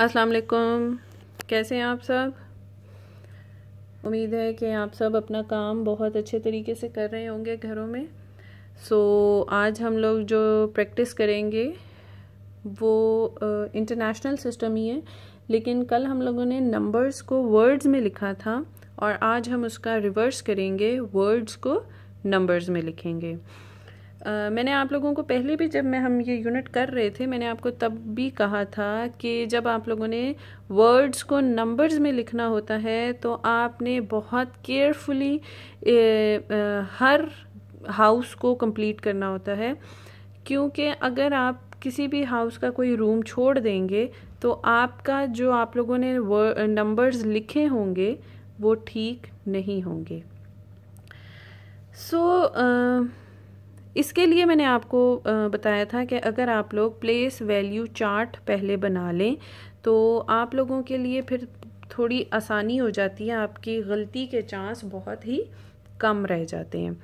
अस्सलाम वालेकुम कैसे हैं आप सब उम्मीद है कि आप सब अपना काम बहुत अच्छे तरीके से कर रहे होंगे घरों में सो so, आज हम लोग जो प्रैक्टिस करेंगे वो इंटरनेशनल सिस्टम ही है लेकिन कल हम लोगों ने नंबर्स को वर्ड्स में लिखा था और आज हम उसका रिवर्स करेंगे वर्ड्स को नंबर्स में लिखेंगे मैंने आप लोगों को पहले भी जब मैं हम ये यूनिट कर रहे थे मैंने आपको तब भी कहा था कि जब आप लोगों ने वर्ड्स को नंबर्स में लिखना होता है तो आपने बहुत केयरफुली हर हाउस को कंप्लीट करना होता है क्योंकि अगर आप किसी भी हाउस का कोई रूम छोड़ देंगे तो आपका जो आप लोगों ने नंबर्स लिखे होंगे वो ठीक नहीं होंगे सो so, uh, इसके लिए मैंने आपको बताया था कि अगर आप लोग प्लेस वैल्यू चार्ट पहले बना लें तो आप लोगों के लिए फिर थोड़ी आसानी हो जाती है आपकी गलती के चांस बहुत ही कम रह जाते हैं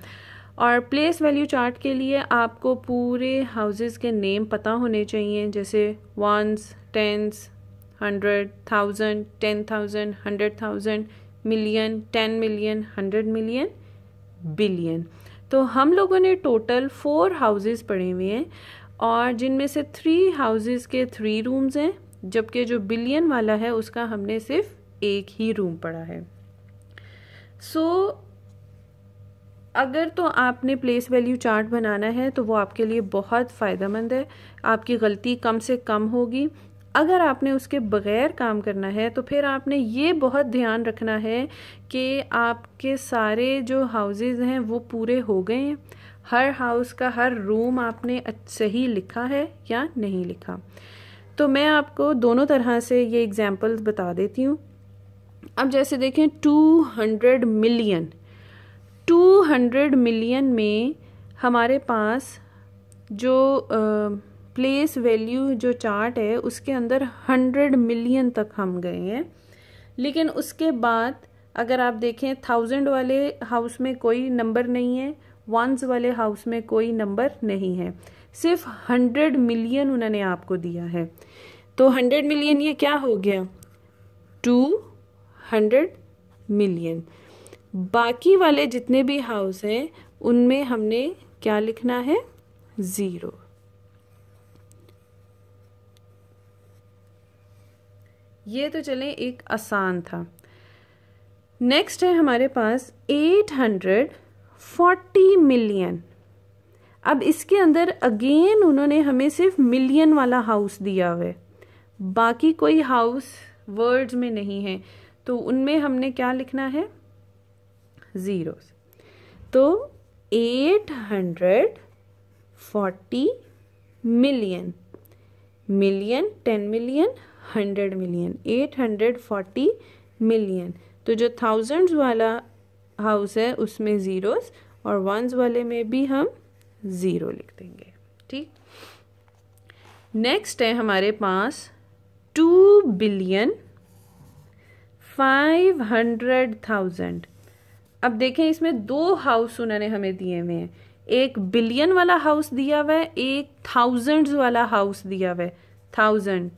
और प्लेस वैल्यू चार्ट के लिए आपको पूरे हाउसेस के नेम पता होने चाहिए जैसे ones tens hundred thousand ten thousand hundred thousand million ten million hundred million billion तो हम लोगों ने टोटल फोर हाउसेस पढ़े हुए हैं और जिनमें से थ्री हाउसेस के थ्री रूम्स हैं जबकि जो बिलियन वाला है उसका हमने सिर्फ एक ही रूम पढ़ा है सो so, अगर तो आपने प्लेस वैल्यू चार्ट बनाना है तो वो आपके लिए बहुत फ़ायदेमंद है आपकी गलती कम से कम होगी अगर आपने उसके बग़ैर काम करना है तो फिर आपने ये बहुत ध्यान रखना है कि आपके सारे जो हाउसेज़ हैं वो पूरे हो गए हैं हर हाउस का हर रूम आपने सही लिखा है या नहीं लिखा तो मैं आपको दोनों तरह से ये एग्ज़ाम्पल्स बता देती हूँ अब जैसे देखें two hundred million two hundred million में हमारे पास जो आ, प्लेस वैल्यू जो चार्ट है उसके अंदर हंड्रेड मिलियन तक हम गए हैं लेकिन उसके बाद अगर आप देखें थाउजेंड वाले हाउस में कोई नंबर नहीं है वंस वाले हाउस में कोई नंबर नहीं है सिर्फ हंड्रेड मिलियन उन्होंने आपको दिया है तो हंड्रेड मिलियन ये क्या हो गया टू हंड्रेड मिलियन बाकी वाले जितने भी हाउस हैं उनमें हमने क्या लिखना है ज़ीरो ये तो चले एक आसान था नेक्स्ट है हमारे पास 840 मिलियन अब इसके अंदर अगेन उन्होंने हमें सिर्फ मिलियन वाला हाउस दिया हुआ है बाकी कोई हाउस वर्ड्स में नहीं है तो उनमें हमने क्या लिखना है जीरो तो eight hundred forty million million ten million hundred million eight hundred forty million तो जो थाउजेंड्स वाला हाउस है उसमें ज़ीरोस और वंस वाले में भी हम ज़ीरो लिख देंगे ठीक नेक्स्ट है हमारे पास two billion five hundred thousand अब देखें इसमें दो हाउस उन्होंने हमें दिए हुए हैं एक बिलियन वाला हाउस दिया हुआ है एक थाउजेंड्स वाला हाउस दिया हुआ है थाउजेंड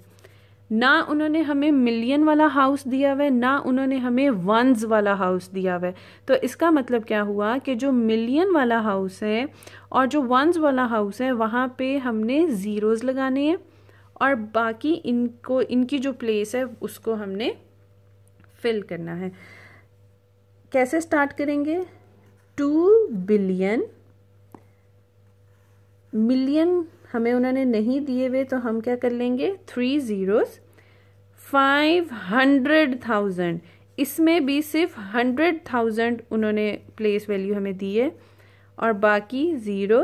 ना उन्होंने हमें मिलियन वाला हाउस दिया हुआ है ना उन्होंने हमें वंस वाला हाउस दिया हुआ है तो इसका मतलब क्या हुआ कि जो मिलियन वाला हाउस है और जो वंस वाला हाउस है वहाँ पे हमने ज़ीरोज़ लगाने हैं और बाकी इनको इनकी जो प्लेस है उसको हमने फिल करना है कैसे स्टार्ट करेंगे टू बिलियन मिलियन हमें उन्होंने नहीं दिए हुए तो हम क्या कर लेंगे three zeros five hundred thousand इसमें भी सिर्फ हंड्रेड थाउजेंड उन्होंने प्लेस वैल्यू हमें दी है और बाकी ज़ीरो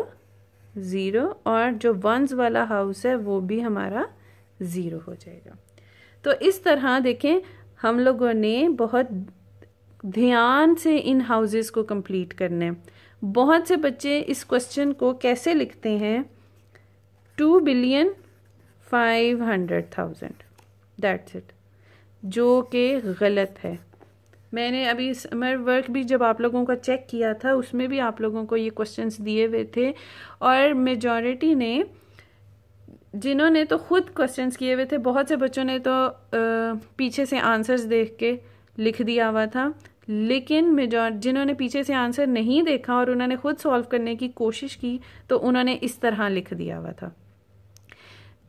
ज़ीरो और जो वंस वाला हाउस है वो भी हमारा ज़ीरो हो जाएगा तो इस तरह देखें हम लोगों ने बहुत ध्यान से इन हाउसेस को कंप्लीट करने बहुत से बच्चे इस क्वेश्चन को कैसे लिखते हैं two billion five hundred thousand that's it जो कि गलत है मैंने अभी समर वर्क भी जब आप लोगों का चेक किया था उसमें भी आप लोगों को ये क्वेश्चंस दिए हुए थे और मेजॉरिटी ने जिन्होंने तो खुद क्वेश्चंस किए हुए थे बहुत से बच्चों ने तो आ, पीछे से आंसर्स देख के लिख दिया हुआ था लेकिन मेजॉर जिन्होंने पीछे से आंसर नहीं देखा और उन्होंने खुद सॉल्व करने की कोशिश की तो उन्होंने इस तरह लिख दिया हुआ था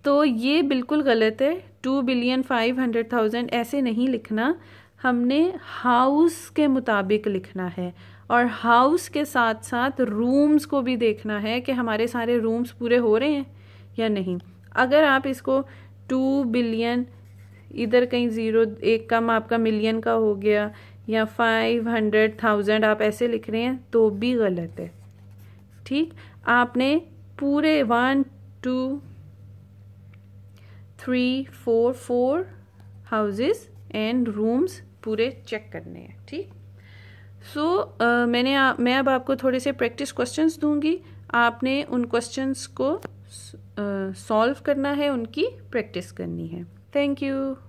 तो ये बिल्कुल गलत है two billion five hundred thousand ऐसे नहीं लिखना हमने हाउस के मुताबिक लिखना है और हाउस के साथ साथ रूम्स को भी देखना है कि हमारे सारे रूम्स पूरे हो रहे हैं या नहीं अगर आप इसको टू बिलियन इधर कहीं ज़ीरो एक कम आपका मिलियन का हो गया या फाइव हंड्रेड थाउजेंड आप ऐसे लिख रहे हैं तो भी गलत है ठीक आपने पूरे one two three four four houses and rooms पूरे चेक करने हैं ठीक सो so, uh, मैंने आ, मैं अब आपको थोड़े से प्रैक्टिस क्वेश्चंस दूंगी आपने उन क्वेश्चंस को सॉल्व uh, करना है उनकी प्रैक्टिस करनी है थैंक यू